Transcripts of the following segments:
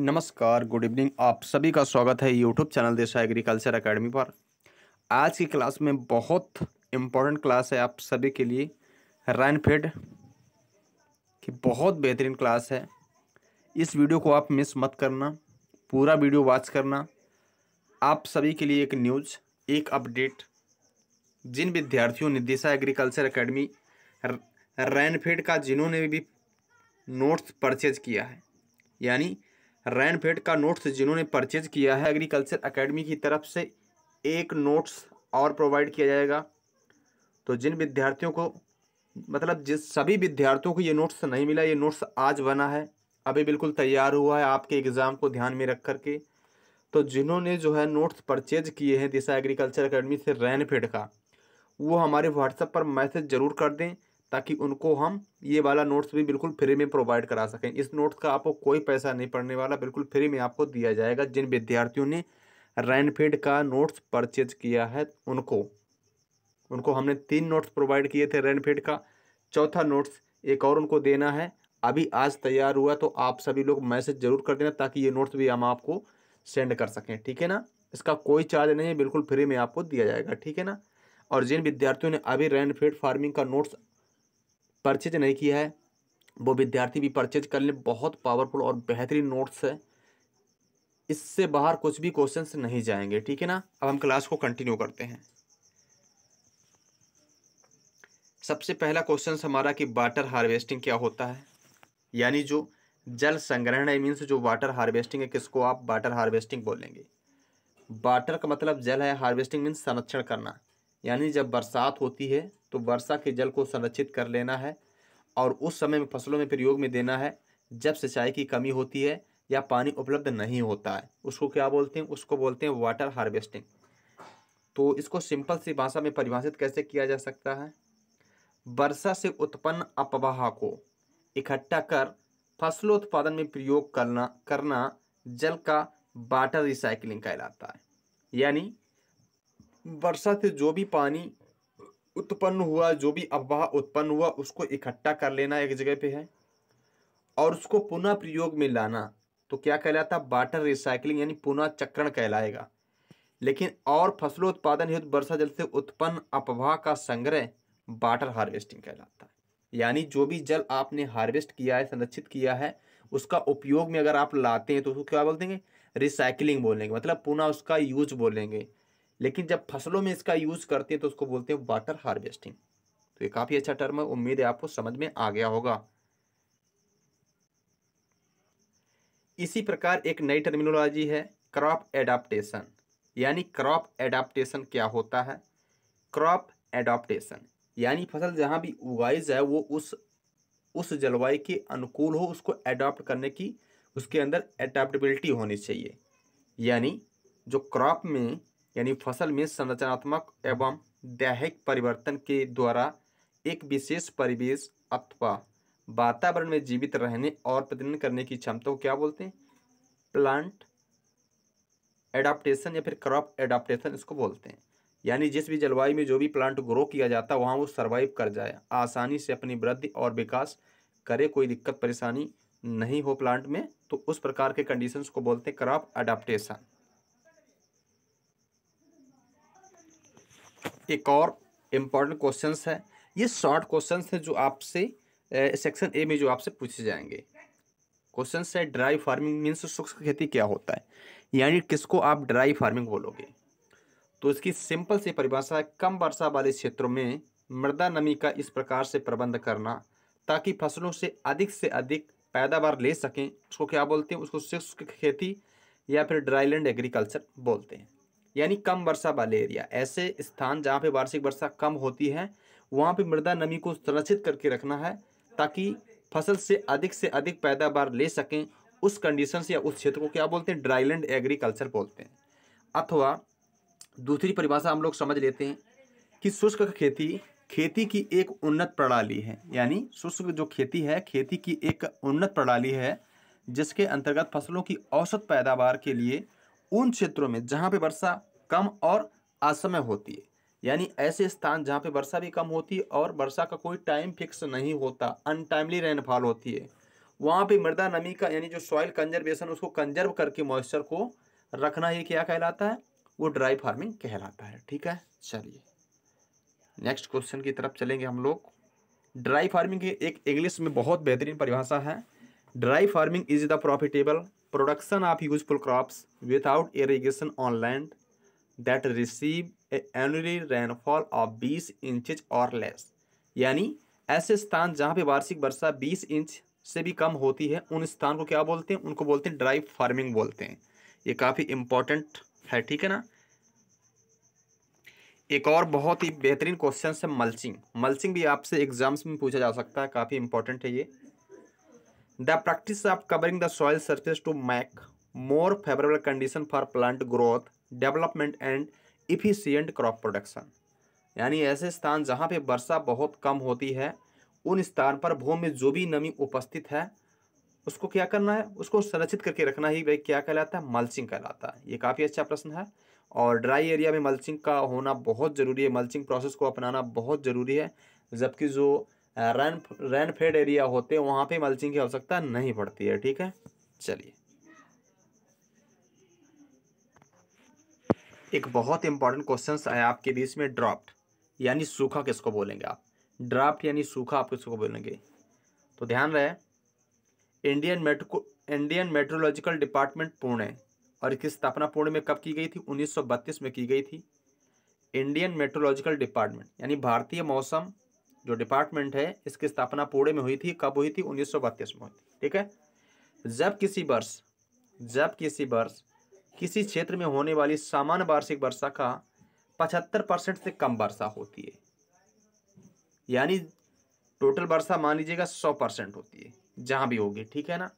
नमस्कार good evening आप सभी का स्वागत है YouTube channel Desha agriculture academy पर आज की क्लास में बहुत इम्पोर्टेंट क्लास है आप सभी के लिए रैनफेड की बहुत बेहतरीन क्लास है इस वीडियो को आप मिस मत करना पूरा वीडियो वॉच करना आप सभी के लिए एक न्यूज़ एक अपडेट जिन विद्यार्थियों ने देशा एग्रीकल्चर अकेडमी रैनफेड का जिन्होंने भी नोट्स परचेज किया है यानी रैनफेड का नोट्स जिन्होंने परचेज किया है एग्रीकल्चर अकेडमी की तरफ से एक नोट्स और प्रोवाइड किया जाएगा तो जिन विद्यार्थियों को मतलब जिस सभी विद्यार्थियों को ये नोट्स नहीं मिला ये नोट्स आज बना है अभी बिल्कुल तैयार हुआ है आपके एग्ज़ाम को ध्यान में रख कर के तो जिन्होंने जो है नोट्स परचेज किए हैं दिशा एग्रीकल्चर अकेडमी से रैनफेड का वो हमारे व्हाट्सएप पर मैसेज ज़रूर कर दें ताकि उनको हम ये वाला नोट्स भी बिल्कुल फ्री में प्रोवाइड करा सकें इस नोट्स का आपको कोई पैसा नहीं पड़ने वाला बिल्कुल फ्री में आपको दिया जाएगा जिन विद्यार्थियों ने रैनफीड का नोट्स परचेज किया है उनको उनको हमने तीन नोट्स प्रोवाइड किए थे रैनफीड का चौथा नोट्स एक और उनको देना है अभी आज तैयार हुआ तो आप सभी लोग मैसेज जरूर कर देना ताकि ये नोट्स भी हम आपको सेंड कर सकें ठीक है ना इसका कोई चार्ज नहीं है बिल्कुल फ्री में आपको दिया जाएगा ठीक है ना और जिन विद्यार्थियों ने अभी रैनफीड फार्मिंग का नोट्स परचेज नहीं किया है वो विद्यार्थी भी परचेज कर ले बहुत पावरफुल और बेहतरीन नोट्स है इससे बाहर कुछ भी क्वेश्चंस नहीं जाएंगे ठीक है ना अब हम क्लास को कंटिन्यू करते हैं सबसे पहला क्वेश्चन हमारा कि वाटर हार्वेस्टिंग क्या होता है यानी जो जल संग्रहण है मीन्स जो वाटर हार्वेस्टिंग है किसको आप वाटर हार्वेस्टिंग बोलेंगे वाटर का मतलब जल है हार्वेस्टिंग मीन्स संरक्षण करना यानी जब बरसात होती है तो वर्षा के जल को संरक्षित कर लेना है और उस समय में फसलों में प्रयोग में देना है जब सिंचाई की कमी होती है या पानी उपलब्ध नहीं होता है उसको क्या बोलते हैं उसको बोलते हैं वाटर हार्वेस्टिंग तो इसको सिंपल सी भाषा में परिभाषित कैसे किया जा सकता है वर्षा से उत्पन्न अपवाह को इकट्ठा कर फसलोत्पादन में प्रयोग करना करना जल का वाटर रिसाइकलिंग कहलाता है यानी वर्षा से जो भी पानी उत्पन्न हुआ जो भी अफवाह उत्पन्न हुआ उसको इकट्ठा कर लेना एक जगह पे है और उसको पुनः प्रयोग में लाना तो क्या कहलाता है वाटर रिसाइकलिंग यानी पुनः चक्रण कहलाएगा लेकिन और फसलों उत्पादन हेतु वर्षा जल से उत्पन्न अपवाह का संग्रह वाटर हार्वेस्टिंग कहलाता है यानी जो भी जल आपने हार्वेस्ट किया है संरक्षित किया है उसका उपयोग में अगर आप लाते हैं तो उसको क्या बोल देंगे रिसाइकलिंग बोलेंगे मतलब पुनः उसका यूज बोलेंगे लेकिन जब फसलों में इसका यूज करते हैं तो उसको बोलते हैं वाटर हार्वेस्टिंग तो ये काफी अच्छा टर्म है उम्मीद है आपको समझ में आ गया होगा इसी प्रकार एक नई टर्मिनोलॉजी है क्रॉप एडाप्टेशन यानी क्रॉप एडाप्टेशन क्या होता है क्रॉप एडाप्टेशन यानी फसल जहाँ भी उगाई जाए वो उस उस जलवायु के अनुकूल हो उसको एडाप्ट करने की उसके अंदर एडाप्टेबिलिटी होनी चाहिए यानी जो क्रॉप में यानी फसल में संरचनात्मक एवं दैहिक परिवर्तन के द्वारा एक विशेष परिवेश अथवा वातावरण में जीवित रहने और प्रजनन करने की क्षमता को क्या बोलते हैं प्लांट एडाप्टेशन या फिर क्रॉप एडाप्टेशन इसको बोलते हैं यानी जिस भी जलवायु में जो भी प्लांट ग्रो किया जाता है वहाँ वो सर्वाइव कर जाए आसानी से अपनी वृद्धि और विकास करे कोई दिक्कत परेशानी नहीं हो प्लांट में तो उस प्रकार के कंडीशंस को बोलते हैं क्रॉप अडाप्टेशन एक और इम्पॉर्टेंट क्वेश्चन है ये शॉर्ट क्वेश्चन हैं जो आपसे सेक्शन ए में जो आपसे पूछे जाएंगे क्वेश्चन है ड्राई फार्मिंग मीन्स शुष्क खेती क्या होता है यानी किसको आप ड्राई फार्मिंग बोलोगे तो इसकी सिंपल सी परिभाषा है कम वर्षा वाले क्षेत्रों में मृदा नमी का इस प्रकार से प्रबंध करना ताकि फसलों से अधिक से अधिक पैदावार ले सकें उसको क्या बोलते हैं उसको शुष्क खेती या फिर ड्राईलैंड एग्रीकल्चर बोलते हैं यानी कम वर्षा वाले एरिया ऐसे स्थान जहाँ पे वार्षिक वर्षा कम होती है वहाँ पे मृदा नमी को संरक्षित करके रखना है ताकि फसल से अधिक से अधिक पैदावार ले सकें उस कंडीशन या उस क्षेत्र को क्या बोलते हैं ड्राईलैंड एग्रीकल्चर बोलते हैं अथवा दूसरी परिभाषा हम लोग समझ लेते हैं कि शुष्क खेती खेती की एक उन्नत प्रणाली है यानी शुष्क जो खेती है खेती की एक उन्नत प्रणाली है जिसके अंतर्गत फसलों की औसत पैदावार के लिए उन क्षेत्रों में जहाँ पे वर्षा कम और असमय होती है यानी ऐसे स्थान जहाँ पे वर्षा भी कम होती है और वर्षा का कोई टाइम फिक्स नहीं होता अनटाइमली रेनफॉल होती है वहाँ पे मृदा नमी का यानी जो सॉइल कंजर्वेशन उसको कंजर्व करके मॉइस्चर को रखना ही क्या कहलाता है वो ड्राई फार्मिंग कहलाता है ठीक है चलिए नेक्स्ट क्वेश्चन की तरफ चलेंगे हम लोग ड्राई फार्मिंग की एक इंग्लिश में बहुत बेहतरीन परिभाषा है dry farming is the profitable production of useful crops without irrigation on land that receive annually rainfall of बीस इंचज और लेस यानी ऐसे स्थान जहाँ पे वार्षिक वर्षा 20 इंच से भी कम होती है उन स्थान को क्या बोलते हैं उनको बोलते हैं ड्राई फार्मिंग बोलते हैं ये काफ़ी इम्पॉर्टेंट है ठीक है ना एक और बहुत ही बेहतरीन क्वेश्चन है मल्चिंग मल्चिंग भी आपसे एग्जाम्स में पूछा जा सकता है काफ़ी इंपॉर्टेंट है ये the practice of covering the soil surface to make more favourable condition for plant growth development and efficient crop production यानी ऐसे स्थान जहाँ पे वर्षा बहुत कम होती है उन स्थान पर भूमि में जो भी नमी उपस्थित है उसको क्या करना है उसको संरक्षित करके रखना ही भाई क्या कहलाता है मल्चिंग कहलाता है ये काफ़ी अच्छा प्रश्न है और ड्राई एरिया में मल्चिंग का होना बहुत ज़रूरी है मल्चिंग प्रोसेस को अपनाना बहुत ज़रूरी है जबकि जो रैन रैनफेड एरिया होते हैं वहाँ पर मल्चिंग की आवश्यकता नहीं पड़ती है ठीक है चलिए एक बहुत इंपॉर्टेंट क्वेश्चन आया आपके बीच में ड्राफ्ट यानी सूखा किसको बोलेंगे आप ड्राफ्ट यानी सूखा आप किसको बोलेंगे तो ध्यान रहे Indian metro Indian meteorological department Pune और इसकी स्थापना पुणे में कब की गई थी 1932 में की गई थी इंडियन मेट्रोलॉजिकल डिपार्टमेंट यानी भारतीय मौसम जो डिपार्टमेंट है इसकी स्थापना पुणे में हुई थी कब हुई थी उन्नीस में हुई थी ठीक है जब किसी वर्ष जब किसी वर्ष किसी क्षेत्र में होने वाली सामान्य वार्षिक वर्षा का पचहत्तर परसेंट से कम वर्षा होती है यानी टोटल वर्षा मान लीजिएगा सौ परसेंट होती है जहाँ भी होगी ठीक है ना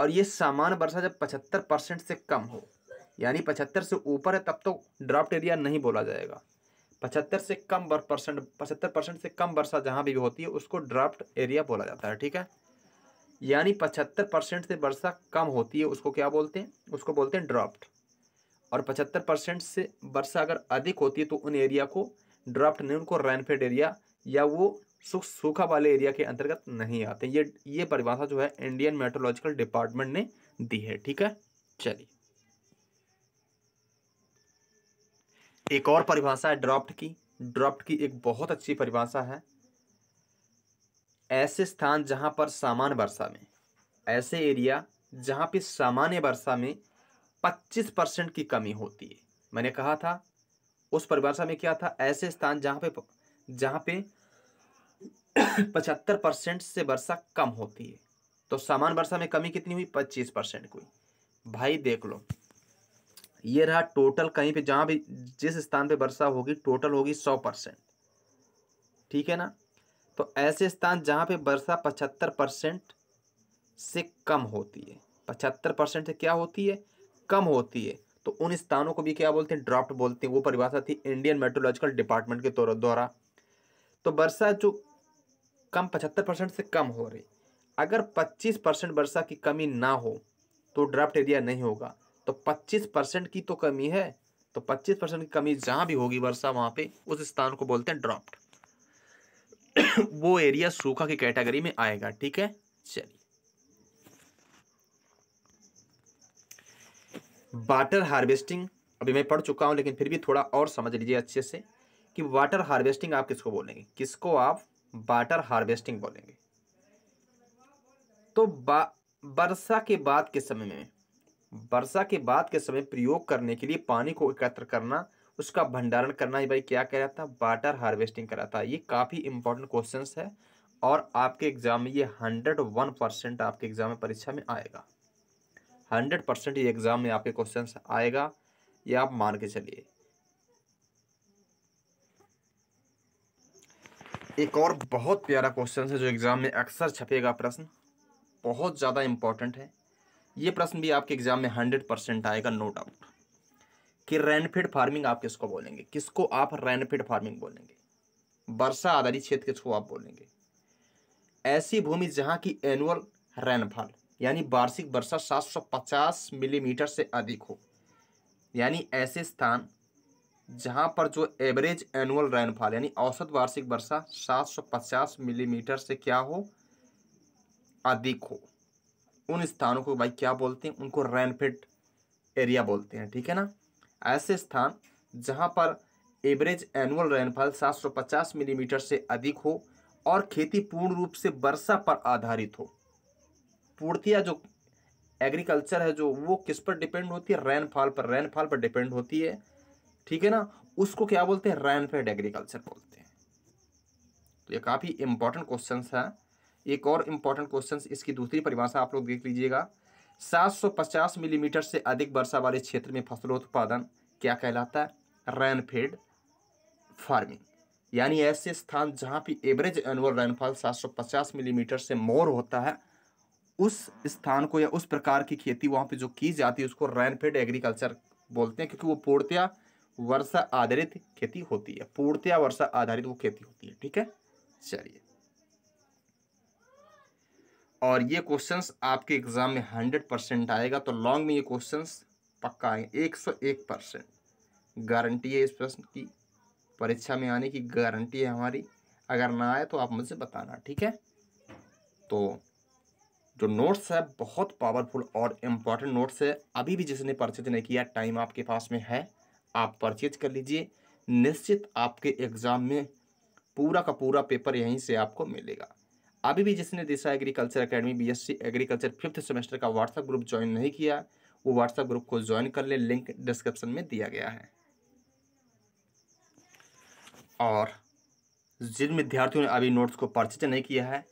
और ये सामान्य वर्षा जब पचहत्तर परसेंट से कम हो यानी पचहत्तर से ऊपर है तब तो ड्राफ्ट एरिया नहीं बोला जाएगा पचहत्तर से कम परसेंट पचहत्तर परसेंट से कम वर्षा जहाँ भी होती है उसको ड्राफ्ट एरिया बोला जाता है ठीक है यानी पचहत्तर परसेंट से वर्षा कम होती है उसको क्या बोलते हैं उसको बोलते हैं ड्राफ्ट और पचहत्तर परसेंट से वर्षा अगर अधिक होती है तो उन एरिया को ड्राफ्ट नहीं उनको रैनफेड एरिया या वो सुख सूखा वाले एरिया के अंतर्गत नहीं आते ये ये परिभाषा जो है इंडियन मेट्रोलॉजिकल डिपार्टमेंट ने दी है ठीक है चलिए एक और परिभाषा है ड्राफ्ट की ड्राफ्ट की एक बहुत अच्छी परिभाषा है ऐसे स्थान जहाँ पर सामान्य वर्षा में ऐसे एरिया जहाँ पे सामान्य वर्षा में 25 परसेंट की कमी होती है मैंने कहा था उस परिभाषा में क्या था ऐसे स्थान जहाँ पे जहाँ पे पचहत्तर परसेंट से वर्षा कम होती है तो सामान्य वर्षा में कमी कितनी हुई पच्चीस परसेंट की भाई देख लो ये रहा टोटल कहीं पे जहाँ भी जिस स्थान पे वर्षा होगी टोटल होगी सौ परसेंट ठीक है ना तो ऐसे स्थान जहाँ पे वर्षा पचहत्तर परसेंट से कम होती है पचहत्तर परसेंट से क्या होती है कम होती है तो उन स्थानों को भी क्या बोलते हैं ड्राफ्ट बोलते हैं वो परिभाषा थी इंडियन मेट्रोलॉजिकल डिपार्टमेंट के तौर द्वारा तो वर्षा जो कम पचहत्तर परसेंट से कम हो रही अगर पच्चीस परसेंट वर्षा की कमी ना हो तो ड्राफ्ट एरिया नहीं होगा तो पच्चीस परसेंट की तो कमी है तो पच्चीस परसेंट की कमी जहाँ भी होगी वर्षा वहाँ पे उस स्थान को बोलते हैं ड्राफ्ट वो एरिया सूखा की कैटेगरी में आएगा ठीक है चलिए वाटर हार्वेस्टिंग अभी मैं पढ़ चुका हूं लेकिन फिर भी थोड़ा और समझ लीजिए अच्छे से कि वाटर हार्वेस्टिंग आप किसको बोलेंगे किसको आप वाटर हार्वेस्टिंग बोलेंगे तो वर्षा के बाद के समय में वर्षा के बाद के समय प्रयोग करने के लिए पानी को एकत्र करना उसका भंडारण करना ही भाई क्या कराता था वाटर हार्वेस्टिंग कराता था ये काफ़ी इंपॉर्टेंट क्वेश्चन है और आपके एग्जाम में ये हंड्रेड वन परसेंट आपके एग्जाम में परीक्षा में आएगा हंड्रेड परसेंट ये एग्जाम में आपके क्वेश्चन आएगा ये आप मान के चलिए एक और बहुत प्यारा क्वेश्चन है जो एग्ज़ाम में अक्सर छपेगा प्रश्न बहुत ज़्यादा इंपॉर्टेंट है ये प्रश्न भी आपके एग्ज़ाम में हंड्रेड परसेंट आएगा नो डाउट कि रैनफेड फार्मिंग आप किसको बोलेंगे किसको आप रैनफेड फार्मिंग बोलेंगे वर्षा आधारित क्षेत्र किसको आप बोलेंगे ऐसी भूमि जहाँ की एनुअल रेनफॉल यानी वार्षिक वर्षा 750 मिलीमीटर से अधिक हो यानी ऐसे स्थान जहाँ पर जो एवरेज एनुअल रेनफॉल यानी औसत वार्षिक वर्षा 750 मिलीमीटर से क्या हो अधिक हो उन स्थानों को भाई क्या बोलते हैं उनको रेनफेड एरिया बोलते हैं ठीक है ना ऐसे स्थान जहाँ पर average annual rainfall 750 millimetre mm से अधिक हो और खेती पूर्ण रूप से वर्षा पर आधारित हो पूर्तिया जो एग्रीकल्चर है जो वो किस पर डिपेंड होती है रेनफॉल पर रेनफॉल पर डिपेंड होती है ठीक है ना उसको क्या बोलते हैं रेनफेड एग्रीकल्चर बोलते हैं तो ये काफ़ी इंपॉर्टेंट क्वेश्चन है एक और इम्पॉर्टेंट क्वेश्चन इसकी दूसरी परिभाषा आप लोग देख लीजिएगा 750 मिलीमीटर से अधिक वर्षा वाले क्षेत्र में उत्पादन क्या कहलाता है रेनफेड फार्मिंग यानी ऐसे स्थान जहाँ पे एवरेज एनुअल रेनफॉल 750 मिलीमीटर से मोर होता है उस स्थान को या उस प्रकार की खेती वहाँ पे जो की जाती है उसको रैनफेड एग्रीकल्चर बोलते हैं क्योंकि वो पूर्णतया वर्षा आधारित खेती होती है पूर्णतया वर्षा आधारित वो खेती होती है ठीक है चलिए और ये क्वेश्चंस आपके एग्ज़ाम में हंड्रेड परसेंट आएगा तो लॉन्ग में ये क्वेश्चंस पक्का आएंगे एक सौ एक परसेंट गारंटी है इस प्रश्न की परीक्षा में आने की गारंटी है हमारी अगर ना आए तो आप मुझे बताना ठीक है तो जो नोट्स है बहुत पावरफुल और इम्पॉर्टेंट नोट्स है अभी भी जिसने परचेज नहीं किया टाइम आपके पास में है आप परचेज कर लीजिए निश्चित आपके एग्ज़ाम में पूरा का पूरा पेपर यहीं से आपको मिलेगा अभी भी जिसने Disha agriculture academy BSc agriculture fifth semester का व्हाट्सएप ग्रुप ज्वाइन नहीं किया वो व्हाट्सएप ग्रुप को ज्वाइन कर ले लिंक डिस्क्रिप्शन में दिया गया है और जिन विद्यार्थियों ने अभी नोट्स को परचेज नहीं किया है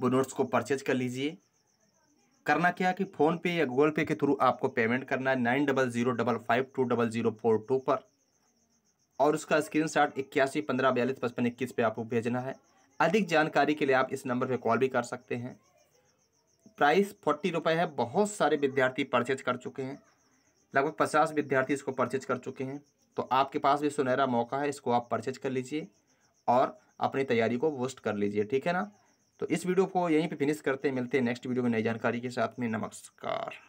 वो नोट्स को परचेज कर लीजिए करना क्या कि फ़ोन पे या गूगल पे के थ्रू आपको पेमेंट करना है nine double zero double five two double zero four two पर और उसका स्क्रीन शॉट इक्यासी पंद्रह बयालीस पचपन इक्कीस पर आपको भेजना है अधिक जानकारी के लिए आप इस नंबर पर कॉल भी कर सकते हैं प्राइस फोर्टी रुपये है बहुत सारे विद्यार्थी परचेज कर चुके हैं लगभग पचास विद्यार्थी इसको परचेज कर चुके हैं तो आपके पास भी सुनहरा मौका है इसको आप परचेज कर लीजिए और अपनी तैयारी को बूस्ट कर लीजिए ठीक है ना तो इस वीडियो को यहीं पे फिनिश करते हैं मिलते हैं नेक्स्ट वीडियो में नई जानकारी के साथ में नमस्कार